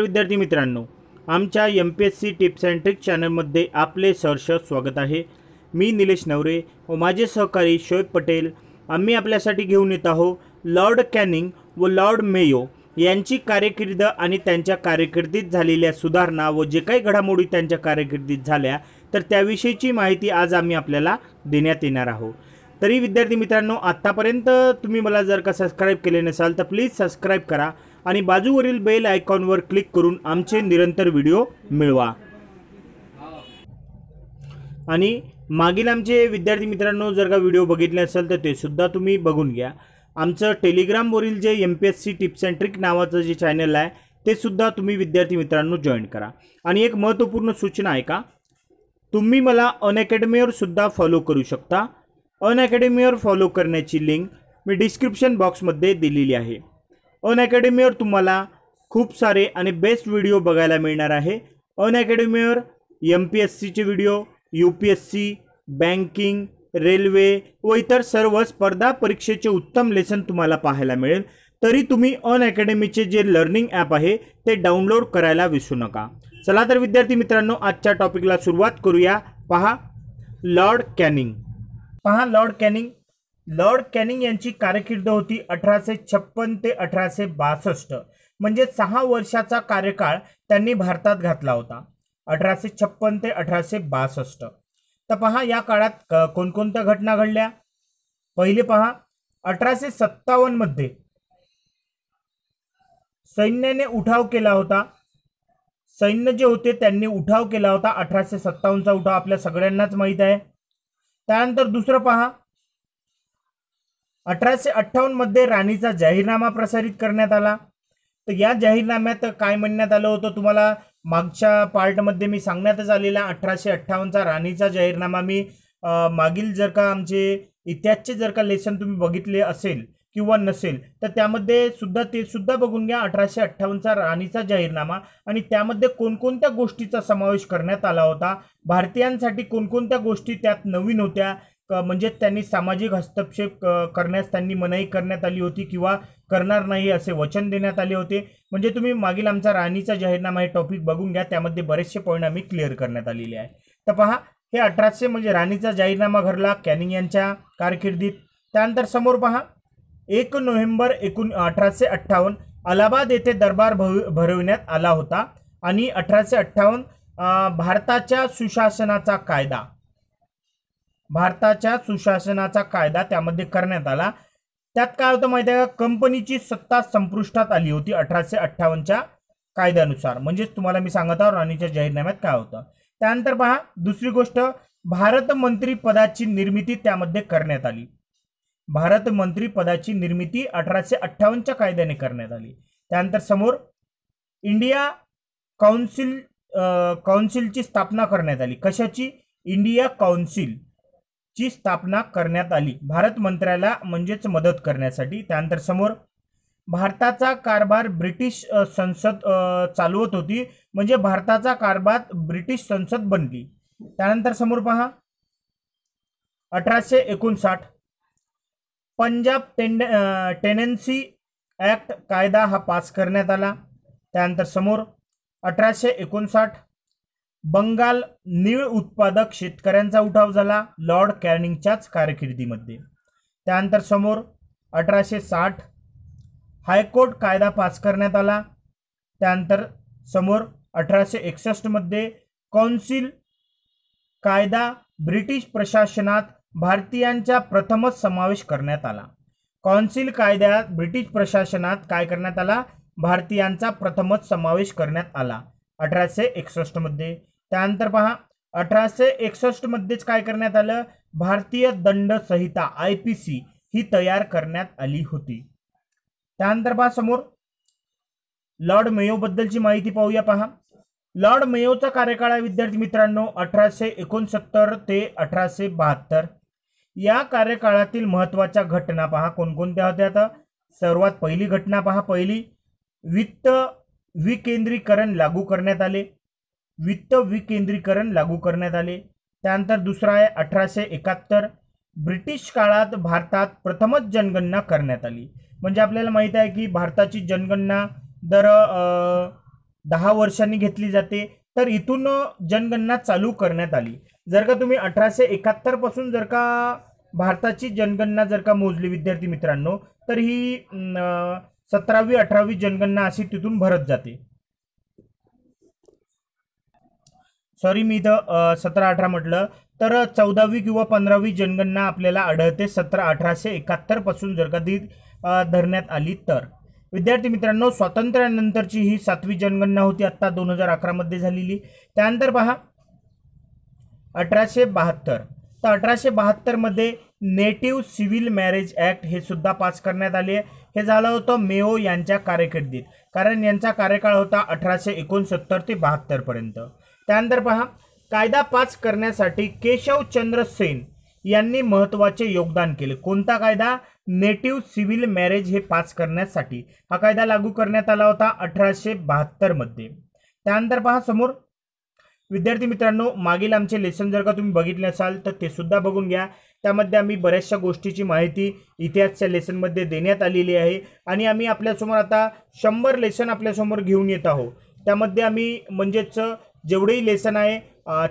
विद्यार्थी मित्रांनो आमच्या M P S C tips and trick चॅनलमध्ये आपले सहर्ष स्वागत आहे मी निलेश नवरे व माझे सहकारी शोएब पटेल आम्ही आपल्यासाठी घेऊन येत आहोत लॉर्ड कॅनिंग व लॉर्ड मेयो यांची कार्यकिर्द आणि त्यांच्या कार्यकिर्दीत झालेल्या सुधारणा व जे काही घडामोडी त्यांच्या कार्यकिर्दीत झाल्या तर त्याविषयीची माहिती आज आम्ही आपल्याला देण्यात येणार आहोत तरी विद्यार्थी मित्रांनो आत्तापर्यंत तुम्ही मला जर का सबस्क्राईब केले नसाल तर प्लीज सबस्क्राईब करा आणि बाजूवरील बेल आयकॉनवर क्लिक करून आमचे निरंतर व्हिडिओ मिळवा आणि मागील आमचे विद्यार्थी मित्रांनो जर का व्हिडिओ बघितले असेल तर ते सुद्धा तुम्ही बघून घ्या आमचं टेलिग्रामवरील जे M P S C tips and trick नावाचं जे चॅनल आहे ते सुद्धा तुम्ही विद्यार्थी मित्रांनो जॉईन करा आणि एक महत्त्वपूर्ण सूचना आहे का तुम्ही मला अनअकॅडमीवर सुद्धा फॉलो करू शकता अनअकॅडमीवर फॉलो करण्याची लिंक मी डिस्क्रिप्शन बॉक्समध्ये दिलेली आहे अन अकॅडमीवर तुम्हाला खूप सारे आणि बेस्ट व्हिडिओ बघायला मिळणार आहे अन अकॅडमीवर एम पी एस सीचे video U P S C banking railway व इतर सर्व स्पर्धा परीक्षेचे उत्तम लेसन तुम्हाला पाहायला मिळेल तरी तुम्ही अन अकॅडमीचे जे लर्निंग ॲप आहे ते डाउनलोड करायला विसरू नका चला तर विद्यार्थी मित्रांनो आजच्या टॉपिकला सुरुवात करूया पहा लॉर्ड कॅनिंग पहा लॉर्ड कॅनिंग लॉर्ड कॅनिंग यांची कारकीर्द होती अठराशे छप्पन ते अठराशे बासष्ट म्हणजे सहा वर्षाचा कार्यकाळ त्यांनी भारतात घातला होता अठराशे छप्पन ते अठराशे बासष्ट तर पहा या काळात कोणकोणत्या घटना घडल्या पहिले पहा अठराशे सत्तावन्नमध्ये सैन्याने उठाव केला होता सैन्य जे होते त्यांनी उठाव केला होता अठराशे सत्तावन्नचा उठाव आपल्या सगळ्यांनाच माहीत आहे त्यानंतर दुसरं पहा अठराशे अठ्ठावन्नमध्ये राणीचा जाहीरनामा प्रसारित करण्यात आला तर या जाहीरनाम्यात काय म्हणण्यात आलं होतं तुम्हाला मागच्या पार्टमध्ये मी सांगण्यातच आलेला अठराशे अठ्ठावन्नचा राणीचा जाहीरनामा मी मागील जर का आमचे इतिहासचे जर का लेसन तुम्ही बघितले असेल किंवा नसेल तर त्यामध्ये सुद्धा ते सुद्धा बघून घ्या अठराशे अठ्ठावन्नचा राणीचा जाहीरनामा आणि त्यामध्ये कोणकोणत्या गोष्टीचा समावेश करण्यात आला होता भारतीयांसाठी कोणकोणत्या गोष्टी त्यात नवीन होत्या म्हणजे त्यांनी सामाजिक हस्तक्षेप करण्यास त्यांनी मनाई करण्यात आली होती किंवा करणार नाही असे वचन देण्यात आले होते म्हणजे तुम्ही मागील आमचा राणीचा जाहीरनामा हे टॉपिक बघून घ्या त्यामध्ये बरेचसे पॉईंट आम्ही क्लिअर करण्यात आलेले आहे तर पहा हे अठराशे म्हणजे राणीचा जाहीरनामा घरला कॅनिंग यांच्या कारकिर्दीत त्यानंतर समोर पहा एक नोव्हेंबर एकूण अठराशे अठ्ठावन्न अलाहाबाद येथे दरबार भव भरविण्यात आला होता आणि अठराशे अठ्ठावन्न भारताच्या सुशासनाचा कायदा भारताच्या सुशासनाचा कायदा त्यामध्ये करण्यात आला त्यात काय होतं माहिती आहे का कंपनीची सत्ता संपुष्टात आली होती अठराशे अठ्ठावन्नच्या कायद्यानुसार म्हणजेच तुम्हाला मी सांगत आहोत राणीच्या जाहीरनाम्यात काय होतं त्यानंतर पहा दुसरी गोष्ट भारत मंत्री पदाची निर्मिती त्यामध्ये करण्यात आली भारत मंत्री पदाची निर्मिती अठराशे अठ्ठावन्नच्या कायद्याने करण्यात आली त्यानंतर समोर इंडिया काउन्सिल काउन्सिलची स्थापना करण्यात आली कशाची इंडिया काउन्सिल ची स्थापना करण्यात आली भारत मंत्र्याला म्हणजेच मदत करण्यासाठी त्यानंतर समोर भारताचा कारभार ब्रिटिश संसद चालवत होती म्हणजे भारताचा कारभार ब्रिटिश संसद बनली त्यानंतर समोर पहा अठराशे एकोणसाठ पंजाब टेंड टेनन्सी ॲक्ट कायदा हा पास करण्यात आला त्यानंतर समोर अठराशे एकोणसाठ बंगाल नीळ उत्पादक शेतकऱ्यांचा उठाव झाला लॉर्ड कॅनिंगच्याच कारकिर्दीमध्ये त्यानंतर समोर अठराशे साठ हायकोर्ट कायदा पास करण्यात आला त्यानंतर समोर अठराशे एकसष्टमध्ये कौन्सिल कायदा ब्रिटिश प्रशासनात भारतीयांचा प्रथमच समावेश करण्यात आला कौन्सिल कायद्यात ब्रिटिश प्रशासनात काय करण्यात आला भारतीयांचा प्रथमच समावेश करण्यात आला अठराशे एकसष्टमध्ये त्यानंतर पहा अठराशे एकसष्ट मध्येच काय करण्यात आलं भारतीय दंड संहिता आय पी सी ही तयार करण्यात आली होती त्यानंतर पहा समोर लॉर्ड मेयो बद्दलची माहिती पाहूया पहा लॉर्ड मेयोचा कार्यकाळ विद्यार्थी मित्रांनो अठराशे एकोणसत्तर ते अठराशे बहात्तर या कार्यकाळातील महत्त्वाच्या घटना पहा कोणकोणत्या होत्या आता सर्वात पहिली घटना पहा पहिली वित्त विकेंद्रीकरण लागू करण्यात आले वित्त विकेंद्रीकरण लागू करण्यात आले त्यानंतर दुसरा आहे अठराशे एकाहत्तर ब्रिटिश काळात भारतात प्रथमच जनगणना करण्यात आली म्हणजे आपल्याला माहीत आहे की भारताची जनगणना दर दहा वर्षांनी घेतली जाते तर इथून जनगणना चालू करण्यात आली जर का तुम्ही अठराशे एकाहत्तरपासून जर का भारताची जनगणना जर का मोजली विद्यार्थी मित्रांनो तर ही सतरावी अठरावी जनगणना अशी तिथून भरत जाते सॉरी मी इथं सतरा अठरा म्हटलं तर चौदावी किंवा पंधरावी जनगणना आपल्याला आढळते सतरा अठराशे एकाहत्तरपासून जर का धरण्यात आली तर विद्यार्थी मित्रांनो स्वातंत्र्यानंतरची ही सातवी जनगणना होती आत्ता दोन हजार अकरामध्ये झालेली त्यानंतर पहा अठराशे बहात्तर तर अठराशे बहात्तरमध्ये नेटिव्ह सिव्हिल मॅरेज ॲक्ट हे सुद्धा पास करण्यात आले हे झालं होतं मेओ यांच्या कारकिर्दीत कारण यांचा कार्यकाळ होता अठराशे एकोणसत्तर ते बहात्तरपर्यंत त्यानंतर पहा कायदा पास करण्यासाठी केशवचंद्र सेन यांनी महत्त्वाचे योगदान केले कोणता कायदा नेटिव्ह सिव्हिल मॅरेज हे पास करण्यासाठी हा कायदा लागू करण्यात आला होता अठराशे बहात्तरमध्ये त्यानंतर पहा समोर विद्यार्थी मित्रांनो मागील आमचे लेसन जर का तुम्ही बघितले असाल तर ते सुद्धा बघून घ्या त्यामध्ये आम्ही बऱ्याचशा गोष्टीची माहिती इतिहासच्या लेसनमध्ये देण्यात आलेली आहे आणि आम्ही आपल्यासमोर आता शंभर लेसन आपल्यासमोर घेऊन येत आहोत त्यामध्ये आम्ही म्हणजेच जेवढेही लेसन आहे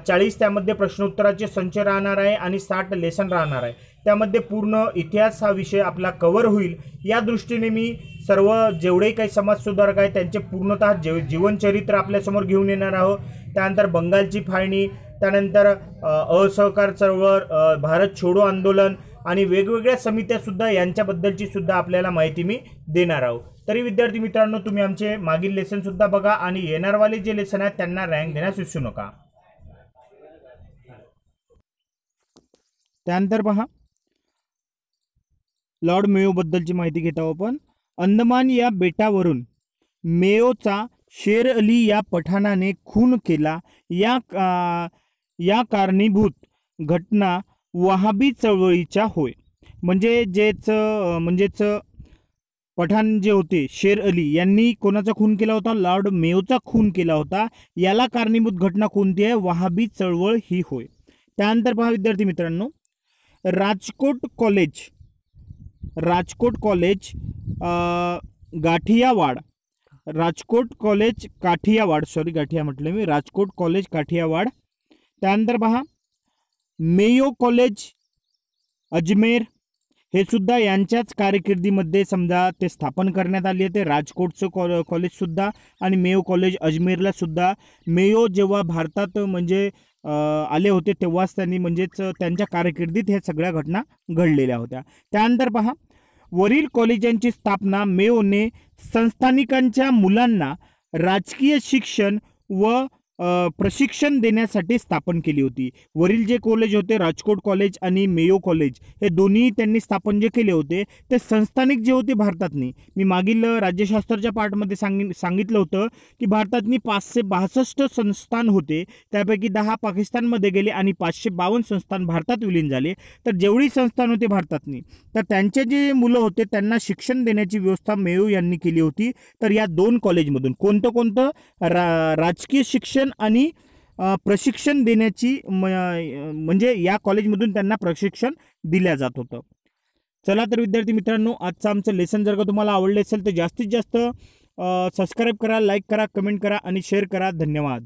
चाळीस त्यामध्ये प्रश्नोत्तराचे संच राहणार आहे आणि साठ लेसन राहणार आहे त्यामध्ये पूर्ण इतिहास हा विषय आपला कवर होईल या दृष्टीने मी सर्व जेवढे काही समाजसुधारक आहे त्यांचे पूर्णतः जे जीवनचरित्र आपल्यासमोर घेऊन येणार आहोत त्यानंतर बंगालची फाळणी त्यानंतर असहकार चळवळ भारत छोडो आंदोलन आणि वेगवेगळ्या समित्यासुद्धा यांच्याबद्दलची सुद्धा आपल्याला माहिती मी देणार आहोत तरी विद्यार्थी मित्रांनो तुम्ही आमचे मागील लेसनसुद्धा बघा आणि येणारवाले जे लेसन आहेत त्यांना रँक देण्यास विसरू नका त्यानंतर पहा लॉर्ड मेयोबद्दलची माहिती घेत आहोत आपण अंदमान या बेटावरून मेयोचा शेर अली या पठाणाने खून केला या का या कारणीभूत घटना वहाबी चळवळीच्या होय म्हणजे जेच म्हणजेच पठाण जे होते शेर अली यांनी कोणाचा खून केला होता लॉर्ड मेवचा खून केला होता याला कारणीभूत घटना कोणती आहे वहाबी चळवळ ही होय त्यानंतर पहा विद्यार्थी मित्रांनो राजकोट कॉलेज राजकोट कॉलेज गाठियावाड राजकोट कॉलेज काठियावाड सॉरी गाठिया म्हटलं मी राजकोट कॉलेज काठियावाड त्यानंतर पहा मेयो कॉलेज अजमेर हे सुद्धा यांच्याच कारकिर्दीमध्ये समजा ते स्थापन करण्यात आले ते राजकोटचं कॉ कॉलेजसुद्धा आणि मेयो कॉलेज अजमेरला सुद्धा मेयो जेव्हा भारतात म्हणजे आले होते तेव्हाच त्यांनी म्हणजेच त्यांच्या कारकिर्दीत ह्या सगळ्या घटना घडलेल्या होत्या त्यानंतर पहा वरील कॉलेजांची स्थापना मेओने संस्थानिकांच्या मुलांना राजकीय शिक्षण व प्रशिक्षण देण्यासाठी स्थापन केली होती वरील जे कॉलेज होते राजकोट कॉलेज आणि मेयो कॉलेज हे दोन्ही त्यांनी स्थापन जे केले होते ते संस्थानिक जे होते भारतातनी मी मागील राज्यशास्त्राच्या पाठमध्ये सांगि सांगितलं होतं की भारतातनी पाचशे बासष्ट संस्थान होते त्यापैकी दहा पाकिस्तानमध्ये गेले आणि पाचशे बावन्न संस्थान भारतात विलीन झाले तर जेवढी संस्थान होते भारतातनी तर त्यांचे जे मुलं होते त्यांना शिक्षण देण्याची व्यवस्था मेयो यांनी केली होती तर या दोन कॉलेजमधून कोणतं कोणतं रा राजकीय शिक्षण आणि प्रशिक्षण देण्याची म्हणजे या कॉलेजमधून त्यांना प्रशिक्षण दिल्या जात होतं चला तर विद्यार्थी मित्रांनो आजचं आमचं लेसन जर का तुम्हाला आवडले असेल तर जास्तीत जास्त सबस्क्राईब करा लाईक करा कमेंट करा आणि शेअर करा धन्यवाद